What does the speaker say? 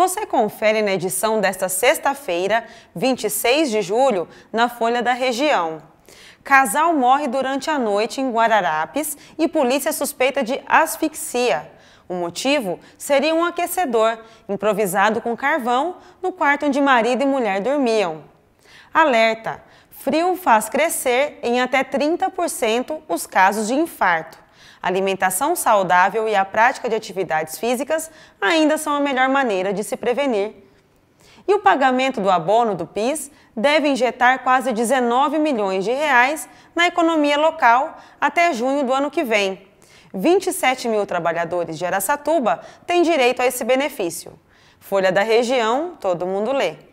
Você confere na edição desta sexta-feira, 26 de julho, na Folha da Região. Casal morre durante a noite em Guararapes e polícia suspeita de asfixia. O motivo seria um aquecedor improvisado com carvão no quarto onde marido e mulher dormiam. Alerta! Frio faz crescer em até 30% os casos de infarto. Alimentação saudável e a prática de atividades físicas ainda são a melhor maneira de se prevenir. E o pagamento do abono do PIS deve injetar quase 19 milhões de reais na economia local até junho do ano que vem. 27 mil trabalhadores de Aracatuba têm direito a esse benefício. Folha da Região, todo mundo lê.